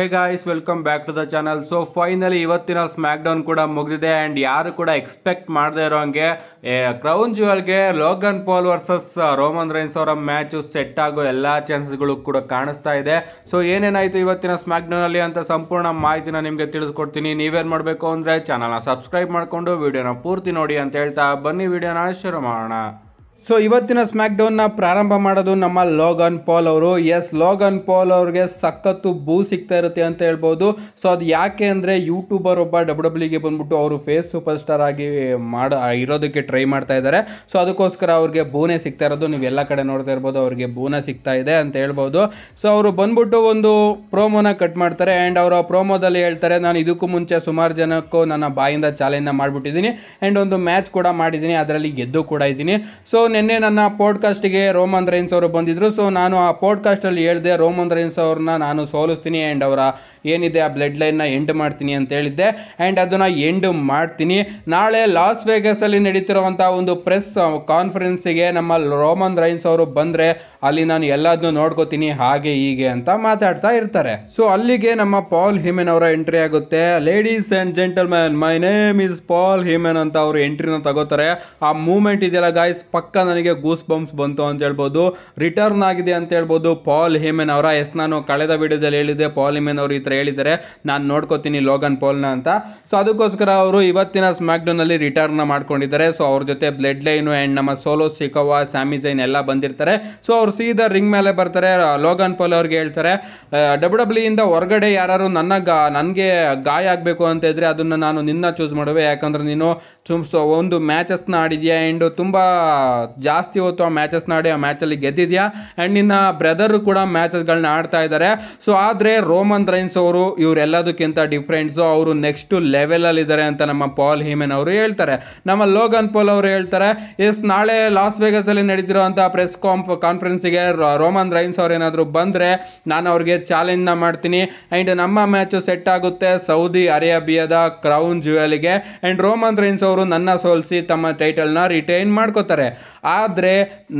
Hey guys welcome back to the channel so finally ಇವತ್ತಿನ smackdown ಕೂಡ ಮುಗಿದಿದೆ and ಯಾರು ಕೂಡ ಎಕ್ಸ್ಪೆಕ್ಟ್ ಮಾಡದೇ ಇರೋ ಹಂಗೆ ಕ್ರೌನ್ ಜುವೆಲ್ಗೆ Logan Paul versus Roman Reigns ಅವರ ಮ್ಯಾಚು ಸೆಟ್ ಆಗೋ ಎಲ್ಲ ಚಾನ್ಸಸ್ಗಳು ಕೂಡ ಕಾಣಿಸ್ತಾ ಇದೆ ಸೊ ಏನೇನಾಯಿತು ಇವತ್ತಿನ ಸ್ಮ್ಯಾಕ್ ಡೌನಲ್ಲಿ ಅಂತ ಸಂಪೂರ್ಣ ಮಾಹಿತಿನ ನಿಮಗೆ ತಿಳಿಸ್ಕೊಡ್ತೀನಿ ನೀವೇನು ಮಾಡಬೇಕು ಅಂದರೆ ಚಾನಲ್ನ ಸಬ್ಸ್ಕ್ರೈಬ್ ಮಾಡಿಕೊಂಡು ವಿಡಿಯೋನ ಪೂರ್ತಿ ನೋಡಿ ಅಂತ ಹೇಳ್ತಾ ಬನ್ನಿ ವಿಡಿಯೋನ ಶುರು ಮಾಡೋಣ ಸೊ ಇವತ್ತಿನ ಸ್ಮ್ಯಾಕ್ ಡೌನ್ನ ಪ್ರಾರಂಭ ಮಾಡೋದು ನಮ್ಮ ಲೋಗನ್ ಪಾಲ್ ಅವರು ಎಸ್ ಲೋಗನ್ ಪಾಲ್ ಅವ್ರಿಗೆ ಸಖತ್ತು ಬೂ ಸಿಗ್ತಾ ಇರುತ್ತೆ ಅಂತ ಹೇಳ್ಬೋದು ಸೊ ಅದು ಯಾಕೆ ಅಂದರೆ ಯೂಟ್ಯೂಬರ್ ಒಬ್ಬ ಡಬ್ಲ್ಯೂ ಡಬ್ಲ್ಯೂಗೆ e ಬಂದ್ಬಿಟ್ಟು ಅವರು ಫೇಸ್ ಸೂಪರ್ ಸ್ಟಾರ್ ಆಗಿ ಮಾಡ ಇರೋದಕ್ಕೆ ಟ್ರೈ ಮಾಡ್ತಾ ಇದ್ದಾರೆ ಸೊ ಅದಕ್ಕೋಸ್ಕರ ಅವ್ರಿಗೆ ಬೂನೆ ಸಿಗ್ತಾ ಇರೋದು ನೀವು ಎಲ್ಲ ಕಡೆ ನೋಡ್ತಾ ಇರ್ಬೋದು ಅವ್ರಿಗೆ ಬೂನೆ ಸಿಗ್ತಾ ಇದೆ ಅಂತ ಹೇಳ್ಬೋದು ಸೊ ಅವರು ಬಂದ್ಬಿಟ್ಟು ಒಂದು ಪ್ರೋಮೋನ ಕಟ್ ಮಾಡ್ತಾರೆ ಆ್ಯಂಡ್ ಅವರು ಪ್ರೋಮೋದಲ್ಲಿ ಹೇಳ್ತಾರೆ ನಾನು ಇದಕ್ಕೂ ಮುಂಚೆ ಸುಮಾರು ಜನಕ್ಕೂ ನನ್ನ ಬಾಯಿಂದ ಚಾಲೆಂಜ್ನ ಮಾಡಿಬಿಟ್ಟಿದ್ದೀನಿ ಆ್ಯಂಡ್ ಒಂದು ಮ್ಯಾಚ್ ಕೂಡ ಮಾಡಿದ್ದೀನಿ ಅದರಲ್ಲಿ ಗೆದ್ದು ಕೂಡ ಇದ್ದೀನಿ ಸೊ ನಿನ್ನೆ ನನ್ನ ಪೋಡ್ಕಾಸ್ಟಿಗೆ ರೋಮನ್ ರೈನ್ಸ್ ಅವರು ಬಂದಿದ್ರು ಸೊ ನಾನು ಆ ಪಾಡ್ಕಾಸ್ಟಲ್ಲಿ ಹೇಳಿದೆ ರೋಮನ್ ರೈನ್ಸ್ ಅವ್ರನ್ನ ನಾನು ಸೋಲಿಸ್ತೀನಿ ಆ್ಯಂಡ್ ಅವರ ಏನಿದೆ ಆ ಬ್ಲಡ್ ಲೈನ್ನ ಎಂಡ್ ಮಾಡ್ತೀನಿ ಅಂತ ಹೇಳಿದ್ದೆ ಆ್ಯಂಡ್ ಅದನ್ನು ಎಂಡ್ ಮಾಡ್ತೀನಿ ನಾಳೆ ಲಾಸ್ ವೇಗಸಲ್ಲಿ ನಡೀತಿರುವಂಥ ಒಂದು ಪ್ರೆಸ್ ಕಾನ್ಫರೆನ್ಸಿಗೆ ನಮ್ಮ ರೋಮನ್ ರೈನ್ಸ್ ಅವರು ಬಂದರೆ ಅಲ್ಲಿ ನಾನು ಎಲ್ಲದನ್ನೂ ನೋಡ್ಕೋತೀನಿ ಹಾಗೆ ಹೀಗೆ ಅಂತ ಮಾತಾಡ್ತಾ ಇರ್ತಾರೆ ಸೊ ಅಲ್ಲಿಗೆ ನಮ್ಮ ಪಾಲ್ ಹಿಮೆನ್ ಅವರ ಎಂಟ್ರಿ ಆಗುತ್ತೆ ladies and gentleman my name is Paul Heyman ಅಂತ ಅವರು ಎಂಟ್ರಿನ ತಗೋತಾರೆ ಆ ಮೂಮೆಂಟ್ ಇದೆಯಲ್ಲ ಗಾಯ್ಸ್ ಪಕ್ಕ ನನಗೆ ಗೂಸ್ ಬಂಪ್ಸ್ ಬಂತು ಅಂತ ಹೇಳ್ಬೋದು ರಿಟರ್ನ್ ಆಗಿದೆ ಅಂತ ಹೇಳ್ಬೋದು ಪಾಲ್ ಹಿಮೆನ್ ಅವರ ಎಸ್ ನಾನು ಕಳೆದ ವಿಡಿಯೋದಲ್ಲಿ ಹೇಳಿದ್ದೆ ಪಾಲ್ ಹಿಮೆನ್ ಅವರು ಈ ಹತ್ರ ಹೇಳಿದ್ದಾರೆ ನಾನು ನೋಡ್ಕೋತೀನಿ ಲೋಗನ್ ಪೋಲ್ನ ಅಂತ ಸೊ ಅದಕ್ಕೋಸ್ಕರ ಅವರು ಇವತ್ತಿನ ಸ್ಮ್ಯಾಕ್ಡೋನಲ್ಲಿ ರಿಟರ್ನ್ ಮಾಡ್ಕೊಂಡಿದ್ದಾರೆ ಸೊ ಅವ್ರ ಜೊತೆ ಬ್ಲೆಡ್ ಲೈನು ಆ್ಯಂಡ್ ನಮ್ಮ ಸೋಲೋ ಸಿಕೋವಾ ಸ್ಯಾಮಿಜೈನ್ ಎಲ್ಲ ಬಂದಿರ್ತಾರೆ ಸೊ ಅವ್ರು ಸೀದಾ ರಿಂಗ್ ಮೇಲೆ ಬರ್ತಾರೆ ಲೋಗನ್ ಪೋಲ್ ಅವ್ರಿಗೆ ಹೇಳ್ತಾರೆ ಡಬ್ಲ್ಯೂ ಡಬ್ಲ್ಯೂ e ಇಂದ ಹೊರಗಡೆ ಯಾರು ನನ್ನ ಗಾ ನನಗೆ ಗಾಯ ಆಗಬೇಕು ಅಂತ ಇದ್ರೆ ಅದನ್ನು ನಾನು ನಿನ್ನ ಚೂಸ್ ಮಾಡುವೆ ಯಾಕಂದ್ರೆ ನೀನು ಸೊ ಒಂದು ಮ್ಯಾಚಸ್ನ ಆಡಿದೆಯಾ ಆ್ಯಂಡ್ ತುಂಬ ಜಾಸ್ತಿ ಹೊತ್ತು ಆ ಮ್ಯಾಚಸ್ನ ಆಡಿ ಆ ಮ್ಯಾಚಲ್ಲಿ ಗೆದ್ದಿದೆಯಾ ಆ್ಯಂಡ್ ನಿನ್ನ ಬ್ರದರು ಕೂಡ ಮ್ಯಾಚಸ್ಗಳನ್ನ ಆಡ್ತಾ ಇದ್ದಾರೆ ಸೊ ಆದರೆ ರೋಮನ್ ರೈನ್ಸ್ ಅವರು ಇವರೆಲ್ಲದಕ್ಕಿಂತ ಡಿಫ್ರೆಂಟ್ಸು ಅವರು ನೆಕ್ಸ್ಟು ಲೆವೆಲಲ್ಲಿದ್ದಾರೆ ಅಂತ ನಮ್ಮ ಪಾಲ್ ಹೀಮೆನ್ ಅವರು ಹೇಳ್ತಾರೆ ನಮ್ಮ ಲೋಗನ್ ಪೋಲ್ ಅವರು ಹೇಳ್ತಾರೆ ಎಸ್ ನಾಳೆ ಲಾಸ್ ವೇಗಸಲ್ಲಿ ನಡೆದಿರುವಂಥ ಪ್ರೆಸ್ ಕಾಂಪ್ ಕಾನ್ಫರೆನ್ಸಿಗೆ ರೋಮನ್ ರೈನ್ಸ್ ಅವ್ರು ಏನಾದರೂ ಬಂದರೆ ನಾನು ಅವ್ರಿಗೆ ಚಾಲೆಂಜ್ನ ಮಾಡ್ತೀನಿ ಆ್ಯಂಡ್ ನಮ್ಮ ಮ್ಯಾಚು ಸೆಟ್ ಆಗುತ್ತೆ ಸೌದಿ ಅರೇಬಿಯಾದ ಕ್ರೌನ್ ಜುವೆಲಿಗೆ ಆ್ಯಂಡ್ ರೋಮನ್ ರೈನ್ಸ್ ಅವರು ಅವರು ನನ್ನ ಸೋಲಿಸಿ ತಮ್ಮ ಟೈಟಲ್ನ ರಿಟೈನ್ ಮಾಡ್ಕೋತಾರೆ ಆದರೆ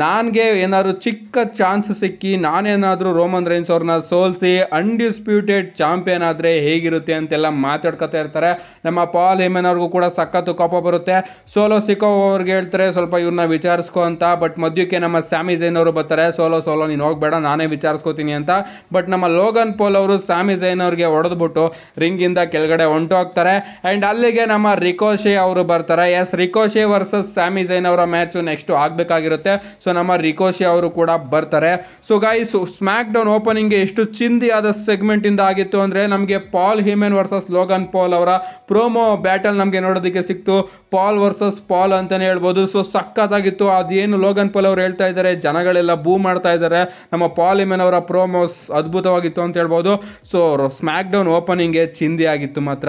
ನನಗೆ ಏನಾದರೂ ಚಿಕ್ಕ ಚಾನ್ಸ್ ಸಿಕ್ಕಿ ನಾನೇನಾದರೂ ರೋಮನ್ ರೈನ್ಸ್ ಅವ್ರನ್ನ ಸೋಲಿಸಿ ಅನ್ಡಿಸ್ಪ್ಯೂಟೆಡ್ ಚಾಂಪಿಯನ್ ಆದರೆ ಹೇಗಿರುತ್ತೆ ಅಂತೆಲ್ಲ ಮಾತಾಡ್ಕೊತಾ ಇರ್ತಾರೆ ನಮ್ಮ ಪಾಲ್ ಹೇಮನ್ ಅವ್ರಿಗೂ ಕೂಡ ಸಖತ್ತು ಕೋಪ ಬರುತ್ತೆ ಸೋಲೋ ಸಿಕ್ಕೋ ಅವ್ರಿಗೆ ಹೇಳ್ತಾರೆ ಸ್ವಲ್ಪ ಇವ್ರನ್ನ ವಿಚಾರಿಸ್ಕೋ ಅಂತ ಬಟ್ ಮದ್ಯಕ್ಕೆ ನಮ್ಮ ಸ್ಯಾಮಿ ಜೈನ್ ಅವರು ಬರ್ತಾರೆ ಸೋಲೋ ಸೋಲೋ ನೀನು ಹೋಗ್ಬೇಡ ನಾನೇ ವಿಚಾರಿಸ್ಕೋತೀನಿ ಅಂತ ಬಟ್ ನಮ್ಮ ಲೋಗನ್ ಪೋಲ್ ಅವರು ಸ್ಯಾಮಿ ಜೈನ್ ಅವ್ರಿಗೆ ಹೊಡೆದ್ಬಿಟ್ಟು ರಿಂಗಿಂದ ಕೆಳಗಡೆ ಹೋಗ್ತಾರೆ ಆ್ಯಂಡ್ ಅಲ್ಲಿಗೆ ನಮ್ಮ ರಿಕೋಶಿ ಅವರು ಬರ್ತಾರೆ ಇರ್ತಾರೆ yes Ricochet versus Sami Zayn ಅವರ ಮ್ಯಾಚು ನೆಕ್ಸ್ಟ್ ಆಗಬೇಕಾಗಿರುತ್ತೆ ಸೊ ನಮ್ಮ ರಿಕೋಶೆ ಅವರು ಕೂಡ ಬರ್ತಾರೆ so guys smackdown opening ಎಷ್ಟು ಚಿಂದಿಯಾದ ಸೆಗ್ಮೆಂಟ್ ಇಂದ ಆಗಿತ್ತು ಅಂದ್ರೆ ನಮಗೆ Paul Heyman versus Logan Paul ಅವರ ಪ್ರೋಮೋ ಬ್ಯಾಟಲ್ ನಮಗೆ ನೋಡೋದಕ್ಕೆ ಸಿಕ್ತು ಪಾಲ್ ವರ್ಸಸ್ ಪಾಲ್ ಅಂತಾನೆ ಹೇಳ್ಬೋದು ಸೊ ಸಕ್ಕತ್ತಾಗಿತ್ತು ಅದೇನು ಲೋಗನ್ ಪಾಲ್ ಅವರು ಹೇಳ್ತಾ ಇದ್ದಾರೆ ಜನಗಳೆಲ್ಲ ಬೂ ಮಾಡ್ತಾ ಇದ್ದಾರೆ ನಮ್ಮ ಪಾಲ್ ಹಿಮೆನ್ ಅವರ ಪ್ರೋಮೋಸ್ ಅದ್ಭುತವಾಗಿತ್ತು ಅಂತ ಹೇಳ್ಬೋದು ಸೊ ಸ್ಮ್ಯಾಕ್ ಡೌನ್ ಓಪನಿಂಗ್ಗೆ ಚಿಂದಿ ಆಗಿತ್ತು ಮಾತ್ರ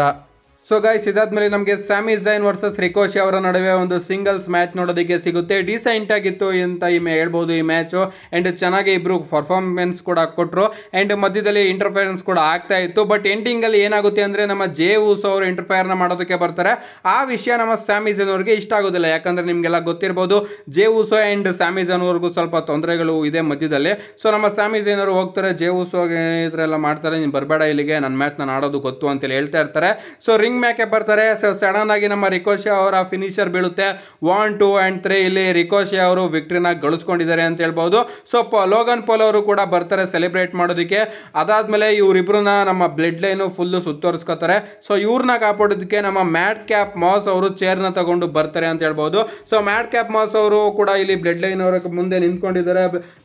ಸೊ ಗೈಸ್ ಇದಾದ್ಮೇಲೆ ನಮಗೆ ಸ್ಯಾಮಿ ಜೈನ್ ವರ್ಸಸ್ ರಿಕೋಶಿ ಅವರ ನಡುವೆ ಒಂದು ಸಿಂಗಲ್ಸ್ ಮ್ಯಾಚ್ ನೋಡೋದಕ್ಕೆ ಸಿಗುತ್ತೆ ಡಿಸೆಂಟ್ ಆಗಿತ್ತು ಅಂತ ಈ ಹೇಳ್ಬೋದು ಈ ಮ್ಯಾಚು ಆ್ಯಂಡ್ ಚೆನ್ನಾಗಿ ಇಬ್ಬರು ಪರ್ಫಾರ್ಮೆನ್ಸ್ ಕೂಡ ಕೊಟ್ಟರು ಆ್ಯಂಡ್ ಮಧ್ಯದಲ್ಲಿ ಇಂಟರ್ಫೆರೆನ್ಸ್ ಕೂಡ ಆಗ್ತಾ ಇತ್ತು ಬಟ್ ಎಂಡಿಂಗಲ್ಲಿ ಏನಾಗುತ್ತೆ ಅಂದರೆ ನಮ್ಮ ಜೆ ಊಸೋ ಅವರು ಇಂಟರ್ಫೈರ್ನ ಮಾಡೋದಕ್ಕೆ ಬರ್ತಾರೆ ಆ ವಿಷಯ ನಮ್ಮ ಸ್ಯಾಮಿ ಜೈನ್ ಅವ್ರಿಗೆ ಇಷ್ಟ ಆಗೋದಿಲ್ಲ ಯಾಕಂದರೆ ನಿಮಗೆಲ್ಲ ಗೊತ್ತಿರ್ಬೋದು J Uso and Sami Zayn ಅವ್ರಿಗೂ ಸ್ವಲ್ಪ ತೊಂದರೆಗಳು ಇದೆ ಮಧ್ಯದಲ್ಲಿ ಸೊ ನಮ್ಮ ಸ್ಯಾಮಿ ಜೈನ್ ಅವರು ಹೋಗ್ತಾರೆ ಜೆ ಊಸೋ ಎಲ್ಲ ಮಾಡ್ತಾರೆ ನೀನು ಬರಬೇಡ ಇಲ್ಲಿಗೆ ನನ್ನ ಮ್ಯಾಚ್ ನಾನು ಆಡೋದು ಗೊತ್ತು ಅಂತೇಳಿ ಹೇಳ್ತಾ ಇರ್ತಾರೆ ಸೊ ರಿಂಗ್ ಬರ್ತಾರೆ ಸೊ ಸಡನ್ ಆಗಿ ನಮ್ಮ ರಿಕೋಶೆ ಅವರ ಫಿನಿಷರ್ ಬೀಳುತ್ತೆ ಒನ್ ಟೂ ಆ್ಯಂಡ್ ತ್ರೀ ಇಲ್ಲಿ ರಿಕೋಶೆ ಅವರು ವಿಕ್ಟ್ರಿನ ಗಳಿಸ್ಕೊಂಡಿದ್ದಾರೆ ಅಂತ ಹೇಳ್ಬೋದು ಸೊ ಲೋಗನ್ ಪೋಲ್ ಅವರು ಕೂಡ ಬರ್ತಾರೆ ಸೆಲೆಬ್ರೇಟ್ ಮಾಡೋದಕ್ಕೆ ಅದಾದಮೇಲೆ ಇವರಿಬ್ಬರನ್ನ ನಮ್ಮ ಬ್ಲಡ್ ಲೈನು ಫುಲ್ಲು ಸುತ್ತೋರಿಸ್ಕೋತಾರೆ ಸೊ ಇವ್ರನ್ನ ಕಾಪಾಡೋದಕ್ಕೆ ನಮ್ಮ ಮ್ಯಾಟ್ ಕ್ಯಾಪ್ ಮಾಸ್ ಅವರು ಚೇರ್ನ ತಗೊಂಡು ಬರ್ತಾರೆ ಅಂತ ಹೇಳ್ಬೋದು ಸೊ ಮ್ಯಾಟ್ ಕ್ಯಾಪ್ ಮಾಸ್ ಅವರು ಕೂಡ ಇಲ್ಲಿ ಬ್ಲಡ್ ಲೈನ್ ಅವರ ಮುಂದೆ ನಿಂತ್ಕೊಂಡಿದ್ದಾರೆ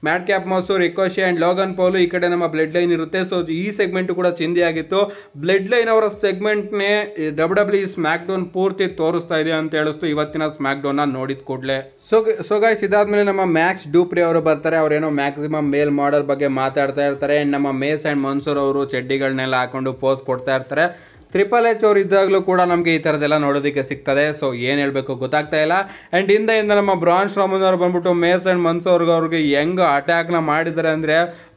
Matt Cap Moss Ricochet and Logan Paul ಈ ಕಡೆ ನಮ್ಮ ಬ್ಲಡ್ ಲೈನ್ ಇರುತ್ತೆ ಸೊ ಈ ಸೆಗ್ಮೆಂಟ್ ಕೂಡ ಚಿಂದಿಯಾಗಿತ್ತು ಆಗಿತ್ತು ಬ್ಲಡ್ ಲೈನ್ ಅವರ ಸೆಗ್ಮೆಂಟ್ನೇ ಡಬ್ಲ್ಯೂ ಡಬ್ಲ್ಯೂ ಸ್ಮ್ಯಾಕ್ ಡೌನ್ ಪೂರ್ತಿ ತೋರಿಸ್ತಾ ಇದೆ ಅಂತ ಹೇಳಿಸ್ತು ಇವತ್ತಿನ ಸ್ಮ್ಯಾಕ್ ಡೌನ್ ನೋಡಿದ ಕೂಡಲೇ ಸೊ ಸೊ ಗಾಯ್ಸ್ ಇದಾದ್ಮೇಲೆ ನಮ್ಮ ಮ್ಯಾಕ್ಸ್ ಡೂಪ್ರಿ ಅವರು ಬರ್ತಾರೆ ಅವ್ರೇನೋ ಮ್ಯಾಕ್ಸಿಮಮ್ ಮೇಲ್ ಮಾಡಲ್ ಬಗ್ಗೆ ಮಾತಾಡ್ತಾ ಇರ್ತಾರೆ ನಮ್ಮ ಮೇಸ್ ಆ್ಯಂಡ್ ಮನ್ಸೂರ್ ಅವರು ಚಡ್ಡಿಗಳನ್ನೆಲ್ಲ ಹಾಕೊಂಡು ಪೋಸ್ ಕೊಡ್ತಾ ಇರ್ತಾರೆ ಟ್ರಿಪಲ್ ಎಚ್ ಅವ್ರು ಇದ್ದಾಗಲೂ ಕೂಡ ನಮಗೆ ಈ ಥರದ್ದೆಲ್ಲ ನೋಡೋದಕ್ಕೆ ಸಿಗ್ತದೆ ಸೊ ಏನು ಹೇಳಬೇಕು ಗೊತ್ತಾಗ್ತಾ ಇಲ್ಲ ಆ್ಯಂಡ್ ಇಂದ ನಮ್ಮ ಬ್ರಾನ್ಸ್ ರಾಮನ್ ಅವರು ಬಂದ್ಬಿಟ್ಟು ಮೇಸ್ ಆ್ಯಂಡ್ ಮನ್ಸೂರ್ಗೆ ಅವ್ರಿಗೆ ಹೆಂಗೆ ಅಟ್ಯಾಕ್ನ ಮಾಡಿದ್ದಾರೆ ಅಂದರೆ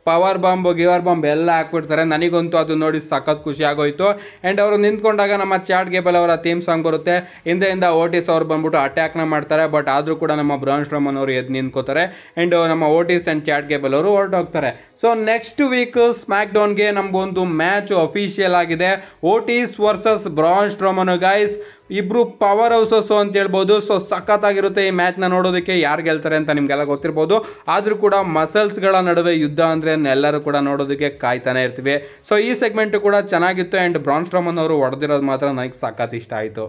ಪವರ್ ಬಾಂಬ್ ಗಿವರ್ ಬಾಂಬ್ ಎಲ್ಲ ಹಾಕ್ಬಿಡ್ತಾರೆ ನನಗಂತೂ ಅದು ನೋಡಿ ಸಖತ್ ಖುಷಿ ಆಗೋಯ್ತು ಆ್ಯಂಡ್ ಅವರು ನಿಂತ್ಕೊಂಡಾಗ ನಮ್ಮ ಚಾಟ್ ಗೇಬಲ್ ಅವರ ಥೀಮ್ ಸಾಂಗ್ ಬರುತ್ತೆ ಹಿಂದೆಯಿಂದ ಓಟಿಸ್ ಅವರು ಬಂದ್ಬಿಟ್ಟು ಅಟ್ಯಾಕ್ನ ಮಾಡ್ತಾರೆ ಬಟ್ ಆದರೂ ಕೂಡ ನಮ್ಮ ಬ್ರಾನ್ ಶ್ರಮನ್ ಅವರು ಎದ್ದು ನಿಂತ್ಕೋತಾರೆ ಆ್ಯಂಡ್ ನಮ್ಮ ಓಟಿಸ್ ಆ್ಯಂಡ್ ಚಾಟ್ ಗೇಬಲ್ ಅವರು ಹೊರಟೋಗ್ತಾರೆ ಸೊ ನೆಕ್ಸ್ಟ್ ವೀಕ್ ಸ್ಮ್ಯಾಕ್ ಡೌನ್ಗೆ ನಮಗೊಂದು ಮ್ಯಾಚ್ ಅಫಿಷಿಯಲ್ ಆಗಿದೆ Otis versus Braun Strowman guys ಇಬ್ರು ಪವರ್ ಹೌಸಸ್ ಅಂತ ಹೇಳ್ಬೋದು ಸೊ ಸಖತ್ತಾಗಿರುತ್ತೆ ಈ ಮ್ಯಾಚ್ನ ನೋಡೋದಕ್ಕೆ ಯಾರು ಗೆಲ್ತಾರೆ ಅಂತ ನಿಮಗೆಲ್ಲ ಗೊತ್ತಿರ್ಬೋದು ಆದರೂ ಕೂಡ ಮಸಲ್ಸ್ಗಳ ನಡುವೆ ಯುದ್ಧ ಅಂದರೆ ಎಲ್ಲರೂ ಕೂಡ ನೋಡೋದಕ್ಕೆ ಕಾಯ್ತಾನೆ ಇರ್ತೀವಿ ಸೊ ಈ ಸೆಗ್ಮೆಂಟು ಕೂಡ ಚೆನ್ನಾಗಿತ್ತು ಆ್ಯಂಡ್ ಬ್ರಾನ್ ಸ್ಟ್ರೋಮನ್ ಅವರು ಹೊಡೆದಿರೋದು ಮಾತ್ರ ನನಗೆ ಸಖತ್ ಇಷ್ಟ ಆಯಿತು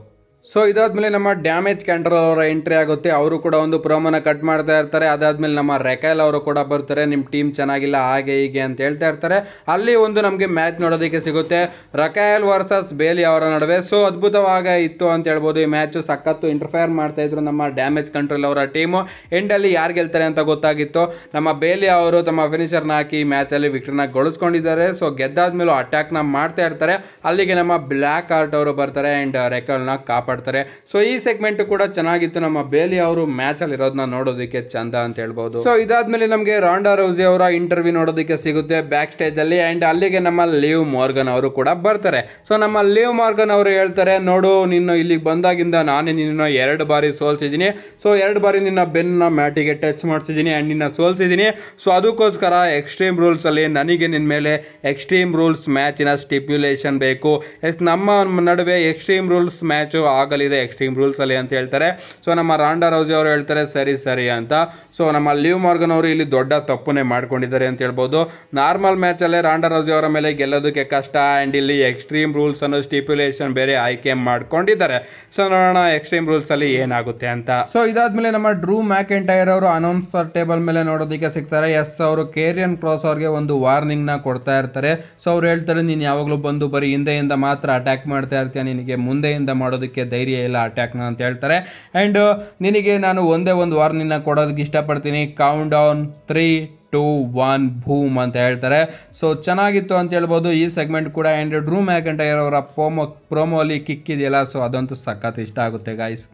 ಸೊ ಇದಾದ್ಮೇಲೆ ನಮ್ಮ ಡ್ಯಾಮೇಜ್ ಕ್ಯಾಂಡ್ರಲ್ ಅವರ ಎಂಟ್ರಿ ಆಗುತ್ತೆ ಅವರು ಕೂಡ ಒಂದು ಪ್ರೋಮನ ಕಟ್ ಮಾಡ್ತಾ ಇರ್ತಾರೆ ಅದಾದ್ಮೇಲೆ ನಮ್ಮ ರೆಕೈಲ್ ಅವರು ಕೂಡ ಬರ್ತಾರೆ ನಿಮ್ಮ ಟೀಮ್ ಚೆನ್ನಾಗಿಲ್ಲ ಹಾಗೆ ಹೀಗೆ ಅಂತ ಹೇಳ್ತಾ ಇರ್ತಾರೆ ಅಲ್ಲಿ ಒಂದು ನಮಗೆ ಮ್ಯಾಚ್ ನೋಡೋದಕ್ಕೆ ಸಿಗುತ್ತೆ ರಕೈಲ್ ವರ್ಸಸ್ ಬೇಲಿ ಅವರ ನಡುವೆ ಸೊ ಅದ್ಭುತವಾಗ ಇತ್ತು ಅಂತ ಹೇಳ್ಬೋದು ಈ ಮ್ಯಾಚು ಸಖತ್ತು ಇಂಟರ್ಫೇರ್ ಮಾಡ್ತಾ ಇದ್ರು ನಮ್ಮ ಡ್ಯಾಮೇಜ್ ಕಂಟ್ರೋಲ್ ಅವರ ಟೀಮು ಎಂಡಲ್ಲಿ ಯಾರು ಗೆಲ್ತಾರೆ ಅಂತ ಗೊತ್ತಾಗಿತ್ತು ನಮ್ಮ ಬೇಲಿ ಅವರು ತಮ್ಮ ಫಿನಿಷರ್ನ ಹಾಕಿ ಮ್ಯಾಚಲ್ಲಿ ವಿಕ್ಟರ್ನ ಗಳಿಸ್ಕೊಂಡಿದ್ದಾರೆ ಸೊ ಗೆದ್ದಾದ್ಮೇಲೂ ಅಟ್ಯಾಕ್ನ ಮಾಡ್ತಾ ಇರ್ತಾರೆ ಅಲ್ಲಿಗೆ ನಮ್ಮ ಬ್ಲ್ಯಾಕ್ ಆರ್ಟ್ ಅವರು ಬರ್ತಾರೆ ಆ್ಯಂಡ್ ರೆಕೈಲ್ನ ಕಾಪಾಡ್ತಾರೆ ಮಾಡ್ತಾರೆ ಸೊ ಈ ಸೆಗ್ಮೆಂಟ್ ಕೂಡ ಚೆನ್ನಾಗಿತ್ತು ನಮ್ಮ ಬೇಲಿ ಅವರು ಮ್ಯಾಚ್ ಅಲ್ಲಿ ಇರೋದನ್ನ ನೋಡೋದಕ್ಕೆ ಚಂದ ಅಂತ ಹೇಳ್ಬಹುದು ಸೊ ಇದಾದ್ಮೇಲೆ ನಮಗೆ ರಾಂಡಾ ರೌಜಿ ಅವರ ಇಂಟರ್ವ್ಯೂ ನೋಡೋದಕ್ಕೆ ಸಿಗುತ್ತೆ ಬ್ಯಾಕ್ ಸ್ಟೇಜ್ ಅಲ್ಲಿ ಅಂಡ್ ಅಲ್ಲಿಗೆ ನಮ್ಮ ಲಿವ್ ಮಾರ್ಗನ್ ಅವರು ಕೂಡ ಬರ್ತಾರೆ ಸೊ ನಮ್ಮ ಲಿವ್ ಮಾರ್ಗನ್ ಅವರು ಹೇಳ್ತಾರೆ ನೋಡು ನಿನ್ನ ಇಲ್ಲಿಗೆ ಬಂದಾಗಿಂದ ನಾನೇ ನಿನ್ನ ಎರಡು ಬಾರಿ ಸೋಲ್ಸಿದ್ದೀನಿ ಸೊ ಎರಡು ಬಾರಿ ನಿನ್ನ ಬೆನ್ನ ಮ್ಯಾಟಿಗೆ ಟಚ್ ಮಾಡಿಸಿದ್ದೀನಿ ಅಂಡ್ ನಿನ್ನ ಸೋಲ್ಸಿದ್ದೀನಿ ಸೊ ಅದಕ್ಕೋಸ್ಕರ ಎಕ್ಸ್ಟ್ರೀಮ್ ರೂಲ್ಸ್ ಅಲ್ಲಿ ನನಗೆ ನಿನ್ನ ಮೇಲೆ ಎಕ್ಸ್ಟ್ರೀಮ್ ರೂಲ್ಸ್ ಮ್ಯಾಚಿನ ಸ್ಟಿಪ್ಯುಲೇಷನ್ ಬೇಕು ಎಸ್ ನಮ್ಮ ನಡುವೆ ಎಕ್ಸ್ಟ್ರೀಮ್ ರೂಲ್ಸ್ ಮ್ಯಾಚು ಆಗಲಿದೆ ಎಕ್ಸ್ಟ್ರೀಮ್ ರೂಲ್ಸಲ್ಲಿ ಅಂತ ಹೇಳ್ತಾರೆ ಸೊ ನಮ್ಮ ರಾಂಡಾ ರೌಜಿ ಅವರು ಹೇಳ್ತಾರೆ ಸರಿ ಸರಿ ಅಂತ ಸೊ ನಮ್ಮ ಲಿವ್ ಮಾರ್ಗನ್ ಅವರು ಇಲ್ಲಿ ದೊಡ್ಡ ತಪ್ಪುನೇ ಮಾಡ್ಕೊಂಡಿದ್ದಾರೆ ಅಂತ ಹೇಳ್ಬೋದು ನಾರ್ಮಲ್ ಮ್ಯಾಚಲ್ಲೇ ರಾಂಡಾ ರೌಜಿ ಅವರ ಮೇಲೆ ಗೆಲ್ಲೋದಕ್ಕೆ ಕಷ್ಟ ಆ್ಯಂಡ್ ಇಲ್ಲಿ ಎಕ್ಸ್ಟ್ರೀಮ್ ರೂಲ್ಸ್ ಅನ್ನೋ ಸ್ಟಿಪ್ಯುಲೇಷನ್ ಬೇರೆ ಆಯ್ಕೆ ಮಾಡ್ಕೊಂಡಿದ್ದಾರೆ ಸೊ ನೋಡೋಣ ಎಕ್ಸ್ಟ್ರೀಮ್ ರೂಲ್ಸಲ್ಲಿ ಏನಾಗುತ್ತೆ ಅಂತ ಸೊ ಇದಾದ್ಮೇಲೆ ನಮ್ಮ ಡ್ರೂ ಮ್ಯಾಕ್ ಅಂಡ್ ಟೈರ್ ಅವರು ಅನೌನ್ಸರ್ ಟೇಬಲ್ ಮೇಲೆ ನೋಡೋದಕ್ಕೆ ಸಿಗ್ತಾರೆ ಎಸ್ ಅವರು ಕೇರಿಯನ್ ಕ್ರಾಸ್ ಅವ್ರಿಗೆ ಒಂದು ವಾರ್ನಿಂಗ್ನ ಕೊಡ್ತಾ ಇರ್ತಾರೆ ಸೊ ಅವ್ರು ಹೇಳ್ತಾರೆ ನೀನು ಯಾವಾಗಲೂ ಬಂದು ಬರೀ ಹಿಂದೆಯಿಂದ ಮಾತ್ರ ಅಟ್ಯಾಕ್ ಮಾಡ್ತಾ ಇರ್ತೀಯ ನಿನಗೆ ಮುಂದೆಯಿಂದ ಮಾಡೋದಕ್ಕೆ ಧೈರ್ಯ ಇಲ್ಲ ಅಟ್ಯಾಕ್ನ ಅಂತ ಹೇಳ್ತಾರೆ ಆ್ಯಂಡ್ uh, ನಿನಗೆ ನಾನು ಒಂದೇ ಒಂದು ನಿನ್ನ ಕೊಡೋದಕ್ಕೆ ಇಷ್ಟಪಡ್ತೀನಿ count down three two one boom ಅಂತ ಹೇಳ್ತಾರೆ ಸೊ ಚೆನ್ನಾಗಿತ್ತು ಅಂತ ಹೇಳ್ಬೋದು ಈ ಸೆಗ್ಮೆಂಟ್ ಕೂಡ ಆ್ಯಂಡ್ ಡ್ರೂ ಮ್ಯಾಕ್ ಅವರ ಪ್ರೋಮೋ ಪ್ರೋಮೋಲಿ ಕಿಕ್ಕಿದೆಯಲ್ಲ ಸೊ ಅದಂತೂ ಸಖತ್ ಇಷ್ಟ ಆಗುತ್ತೆ ಗಾಯ್ಸ್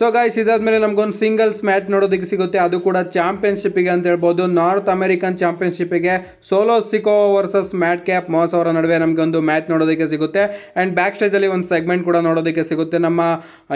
ಸೊ ಗಾಯ್ಸ್ ಇದಾದ್ಮೇಲೆ ನಮ್ಗೊಂದು ಸಿಂಗಲ್ಸ್ ಮ್ಯಾಚ್ ನೋಡೋದಕ್ಕೆ ಸಿಗುತ್ತೆ ಅದು ಕೂಡ ಚಾಂಪಿಯನ್ಶಿಪ್ಗೆ ಅಂತ ಹೇಳ್ಬೋದು ನಾರ್ತ್ ಅಮೆರಿಕನ್ ಚಾಂಪಿಯನ್ಶಿಪ್ಗೆ Solo Sikoa versus Matt Cap Moss ಅವರ ನಡುವೆ ನಮಗೆ ಒಂದು ಮ್ಯಾಚ್ ನೋಡೋದಕ್ಕೆ ಸಿಗುತ್ತೆ ಆ್ಯಂಡ್ ಬ್ಯಾಕ್ ಸ್ಟೇಜಲ್ಲಿ ಒಂದು ಸೆಗ್ಮೆಂಟ್ ಕೂಡ ನೋಡೋದಕ್ಕೆ ಸಿಗುತ್ತೆ ನಮ್ಮ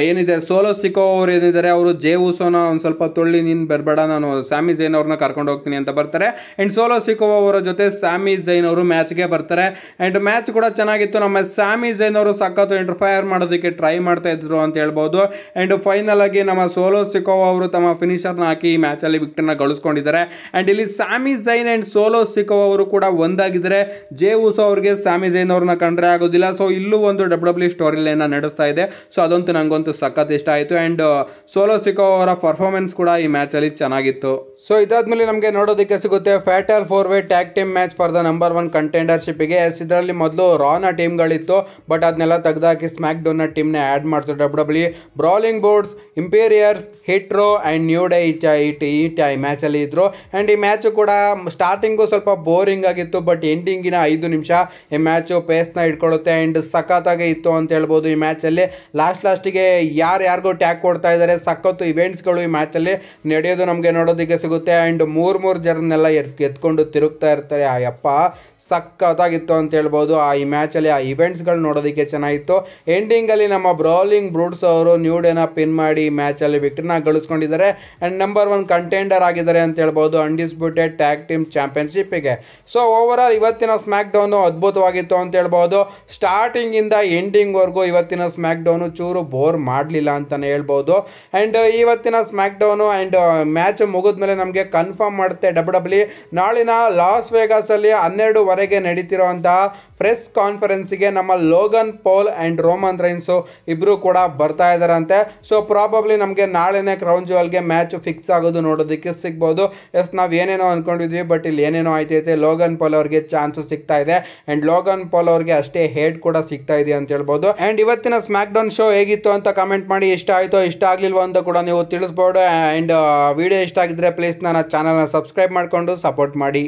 ಏನಿದೆ ಸೋಲೋ ಸಿಕೋ ಅವರು ಏನಿದ್ದಾರೆ ಅವರು ಜೇ ಉಸೋನ ಒಂದು ಸ್ವಲ್ಪ ತುಳ್ಳಿ ನೀನು ಬರಬೇಡ ನಾನು ಸ್ಯಾಮಿ ಜೈನ್ ಅವ್ರನ್ನ ಕರ್ಕೊಂಡು ಹೋಗ್ತೀನಿ ಅಂತ ಬರ್ತಾರೆ ಆ್ಯಂಡ್ ಸೋಲೋ ಸಿಕೋ ಅವರ ಜೊತೆ ಸ್ಯಾಮಿ ಜೈನ್ ಅವರು ಮ್ಯಾಚ್ಗೆ ಬರ್ತಾರೆ ಆ್ಯಂಡ್ ಮ್ಯಾಚ್ ಕೂಡ ಚೆನ್ನಾಗಿತ್ತು ನಮ್ಮ ಸ್ಯಾಮಿ ಜೈನ್ ಅವರು ಸಖತ್ತು ಇಂಟರ್ಫೈರ್ ಮಾಡೋದಕ್ಕೆ ಟ್ರೈ ಮಾಡ್ತಾ ಇದ್ರು ಅಂತ ಹೇಳ್ಬೋದು ಆ್ಯಂಡ್ ಫೈನಲ್ ಫೈನಲ್ ನಮ್ಮ ಸೋಲೋ ಸಿಕೋ ಅವರು ತಮ್ಮ ಫಿನಿಷರ್ನ ಹಾಕಿ ಈ ಮ್ಯಾಚಲ್ಲಿ ವಿಕ್ಟರ್ನ ಗಳಿಸ್ಕೊಂಡಿದ್ದಾರೆ ಆ್ಯಂಡ್ ಇಲ್ಲಿ Sami Zayn and Solo Sikoa ಅವರು ಕೂಡ ಒಂದಾಗಿದ್ದರೆ ಜೇ ಉಸೋ ಅವರಿಗೆ ಸ್ಯಾಮಿ ಜೈನ್ ಅವ್ರನ್ನ ಕಂಡ್ರೆ ಆಗೋದಿಲ್ಲ ಸೊ ಇಲ್ಲೂ ಒಂದು ಡಬ್ಲ್ಯೂ ಡಬ್ಲ್ಯೂ ಸ್ಟೋರಿ ಲೈನ ನಡೆಸ್ತಾ ಇದೆ ಸೊ ಅದಂತೂ ನನಗಂತೂ ಸಖತ್ ಇಷ್ಟ ಆಯಿತು ಆ್ಯಂಡ್ ಸೋಲೋ ಸಿಕೋ ಅವರ ಪರ್ಫಾರ್ಮೆನ್ಸ್ ಕೂಡ ಈ ಮ್ಯಾಚಲ್ಲಿ ಚೆನ್ನಾಗಿತ್ತು ಸೊ ಇದಾದ್ಮೇಲೆ ನಮಗೆ ನೋಡೋದಕ್ಕೆ ಸಿಗುತ್ತೆ fatal four way tag team match for the number one ಕಂಟೆಂಡರ್ಶಿಪ್ಗೆ ಎಸ್ ಇದರಲ್ಲಿ ಮೊದಲು ರಾನ ಟೀಮ್ಗಳಿತ್ತು ಬಟ್ ಅದನ್ನೆಲ್ಲ ತೆಗೆದಾಕಿ ಸ್ಮ್ಯಾಕ್ ಟೀಮ್ ಟೀಮ್ನ ಆ್ಯಡ್ ಮಾಡ್ತಾರೆ ಡಬ್ W Brawling Brutes Imperiums Hit Row and New Day ಈ ಈ ಮ್ಯಾಚಲ್ಲಿ ಇದ್ದರು ಆ್ಯಂಡ್ ಈ ಮ್ಯಾಚು ಕೂಡ ಸ್ಟಾರ್ಟಿಂಗು ಸ್ವಲ್ಪ ಬೋರಿಂಗ್ ಆಗಿತ್ತು ಬಟ್ ಎಂಡಿಂಗಿನ ಐದು ನಿಮಿಷ ಈ ಮ್ಯಾಚು ಪೇಸ್ನ ಹಿಡ್ಕೊಳ್ಳುತ್ತೆ ಆ್ಯಂಡ್ ಸಖತ್ತಾಗೆ ಇತ್ತು ಅಂತ ಹೇಳ್ಬೋದು ಈ ಮ್ಯಾಚಲ್ಲಿ ಲಾಸ್ಟ್ ಲಾಸ್ಟಿಗೆ ಯಾರು ಟ್ಯಾಕ್ ಟ್ಯಾಗ್ ಕೊಡ್ತಾ ಇದ್ದಾರೆ ಸಖತ್ತು ಇವೆಂಟ್ಸ್ಗಳು ಈ ಮ್ಯಾಚಲ್ಲಿ ನಡೆಯೋದು ನಮಗೆ ನೋಡೋದಕ್ಕೆ ಸಿಗುತ್ತೆ ಆಗುತ್ತೆ ಆ್ಯಂಡ್ ಮೂರು ಮೂರು ಜನನೆಲ್ಲ ಎತ್ ಎತ್ಕೊಂಡು ತಿರುಗ್ತಾ ಇರ್ತಾರೆ ಆ ಯಪ್ಪ ಸಖತ್ತಾಗಿತ್ತು ಅಂತ ಹೇಳ್ಬೋದು ಆ ಈ ಮ್ಯಾಚಲ್ಲಿ ಆ ಇವೆಂಟ್ಸ್ಗಳು ನೋಡೋದಕ್ಕೆ ಚೆನ್ನಾಗಿತ್ತು ಎಂಡಿಂಗಲ್ಲಿ ನಮ್ಮ ಬ್ರೌಲಿಂಗ್ ಬ್ರೂಟ್ಸ್ ಅವರು ನ್ಯೂಡೇನ ಪಿನ್ ಮಾಡಿ ಮ್ಯಾಚಲ್ಲಿ ವಿಕ್ಟ್ರನ್ನ ಗಳಿಸ್ಕೊಂಡಿದ್ದಾರೆ ಆ್ಯಂಡ್ ನಂಬರ್ ಒನ್ ಕಂಟೆಂಡರ್ ಆಗಿದ್ದಾರೆ ಅಂತ ಹೇಳ್ಬೋದು ಅನ್ಡಿಸ್ಪ್ಯೂಟೆಡ್ ಟ್ಯಾಗ್ ಟೀಮ್ ಚಾಂಪಿಯನ್ಶಿಪ್ಪಿಗೆ ಸೊ ಓವರ್ ಆಲ್ ಇವತ್ತಿನ ಸ್ಮ್ಯಾಕ್ ಡೌನು ಅದ್ಭುತವಾಗಿತ್ತು ಅಂತ ಹೇಳ್ಬೋದು ಸ್ಟಾರ್ಟಿಂಗಿಂದ ಎಂಡಿಂಗ್ವರೆಗೂ ಇವತ್ತಿನ ಸ್ಮ್ಯಾಕ್ ಡೌನು ಚೂರು ಬೋರ್ ಮಾಡಲಿಲ್ಲ ಅಂತಲೇ ಹೇಳ್ಬೋದು ಆ್ಯಂಡ್ ಇವತ್ತಿನ ಸ್ಮ್ಯಾಕ್ ಡೌನು ಆ್ಯಂಡ್ ಮ್ಯಾಚ್ ಮುಗಿದ್ಮೇಲೆ ನಮಗೆ ಕನ್ಫರ್ಮ್ ಮಾಡುತ್ತೆ ಡಬ್ಲ್ಯೂ ಡಬ್ಲ್ಯೂ e. ನಾಳಿನ ಲಾಸ್ ವೇಗಾಸಲ್ಲಿ ಹನ್ನೆರಡು ನಡೀತಿರುವಂತಹ ನಡೀತಿರುವಂತಹ ಪ್ರೆಸ್ ಕಾನ್ಫರೆನ್ಸ್ಗೆ ನಮ್ಮ Logan Paul and Roman Reigns ಇಬ್ರು ಕೂಡ ಬರ್ತಾ ಇದ್ದಾರಂತೆ ಸೊ ಪ್ರಾಬಬ್ಲಿ ನಮಗೆ ನಾಳೆನೇ ಕ್ರೌನ್ ಜುವಲ್ಗೆ ಮ್ಯಾಚ್ ಫಿಕ್ಸ್ ಆಗೋದು ನೋಡೋದಕ್ಕೆ ಸಿಗ್ಬೋದು ಎಸ್ ನಾವು ಏನೇನೋ ಅಂದ್ಕೊಂಡಿದ್ವಿ ಬಟ್ ಇಲ್ಲಿ ಏನೇನೋ ಆಯ್ತೈತೆ ಲೋಗನ್ ಪೋಲ್ ಅವ್ರಿಗೆ ಚಾನ್ಸ್ ಸಿಗ್ತಾ ಇದೆ ಅಂಡ್ ಲೋಗನ್ ಪೋಲ್ ಅವ್ರಿಗೆ ಅಷ್ಟೇ ಹೇಡ್ ಕೂಡ ಸಿಗ್ತಾ ಇದೆ ಅಂತ ಹೇಳ್ಬೋದು ಅಂಡ್ ಇವತ್ತಿನ ಸ್ಮ್ಯಾಕ್ ಡೌನ್ ಶೋ ಹೇಗಿತ್ತು ಅಂತ ಕಮೆಂಟ್ ಮಾಡಿ ಇಷ್ಟ ಆಯಿತು ಇಷ್ಟ ಆಗ್ಲಿಲ್ವೋ ಅಂತ ಕೂಡ ನೀವು ತಿಳಿಸ್ಬೋದು ಅಂಡ್ ವಿಡಿಯೋ ಇಷ್ಟ ಆಗಿದ್ರೆ ಪ್ಲೀಸ್ ನನ್ನ ಚಾನಲ್ನ ಸಬ್ಸ್ಕ್ರೈಬ್ ಮಾಡಿಕೊಂಡು ಸಪೋರ್ಟ್ ಮಾಡಿ